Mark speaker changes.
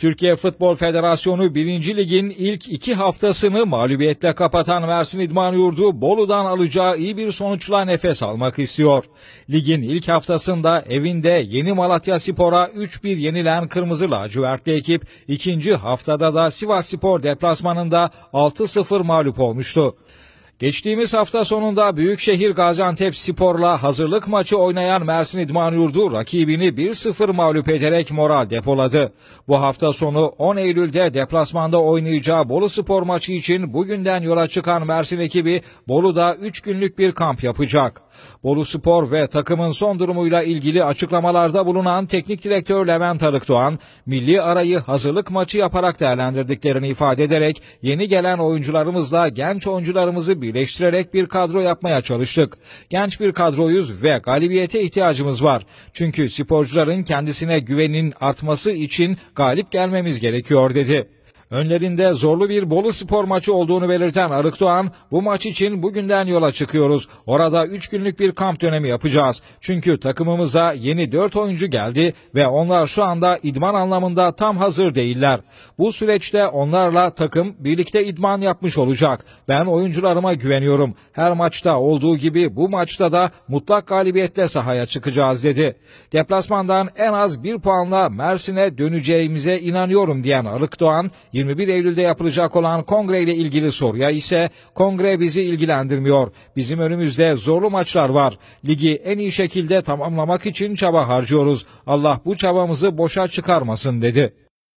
Speaker 1: Türkiye Futbol Federasyonu 1. Lig'in ilk iki haftasını mağlubiyetle kapatan Mersin İdman Yurdu Bolu'dan alacağı iyi bir sonuçla nefes almak istiyor. Ligin ilk haftasında evinde Yeni Malatya Spor'a 3-1 yenilen Kırmızı Lacivertli ekip ikinci haftada da Sivas Spor deplasmanında 6-0 mağlup olmuştu. Geçtiğimiz hafta sonunda Büyükşehir Gaziantep Spor'la hazırlık maçı oynayan Mersin İdman Yurdu rakibini 1-0 mağlup ederek moral depoladı. Bu hafta sonu 10 Eylül'de deplasmanda oynayacağı Bolu Spor maçı için bugünden yola çıkan Mersin ekibi Bolu'da 3 günlük bir kamp yapacak. Bolu Spor ve takımın son durumuyla ilgili açıklamalarda bulunan teknik direktör Levent Arık milli arayı hazırlık maçı yaparak değerlendirdiklerini ifade ederek yeni gelen oyuncularımızla genç oyuncularımızı birleştirerek bir kadro yapmaya çalıştık. Genç bir kadroyuz ve galibiyete ihtiyacımız var. Çünkü sporcuların kendisine güvenin artması için galip gelmemiz gerekiyor dedi. Önlerinde zorlu bir Bolu spor maçı olduğunu belirten Arık Doğan, bu maç için bugünden yola çıkıyoruz. Orada 3 günlük bir kamp dönemi yapacağız. Çünkü takımımıza yeni 4 oyuncu geldi ve onlar şu anda idman anlamında tam hazır değiller. Bu süreçte onlarla takım birlikte idman yapmış olacak. Ben oyuncularıma güveniyorum. Her maçta olduğu gibi bu maçta da mutlak galibiyetle sahaya çıkacağız dedi. Deplasmandan en az bir puanla Mersin'e döneceğimize inanıyorum diyen Arık Doğan, 21 Eylül'de yapılacak olan kongre ile ilgili soruya ise kongre bizi ilgilendirmiyor. Bizim önümüzde zorlu maçlar var. Ligi en iyi şekilde tamamlamak için çaba harcıyoruz. Allah bu çabamızı boşa çıkarmasın dedi.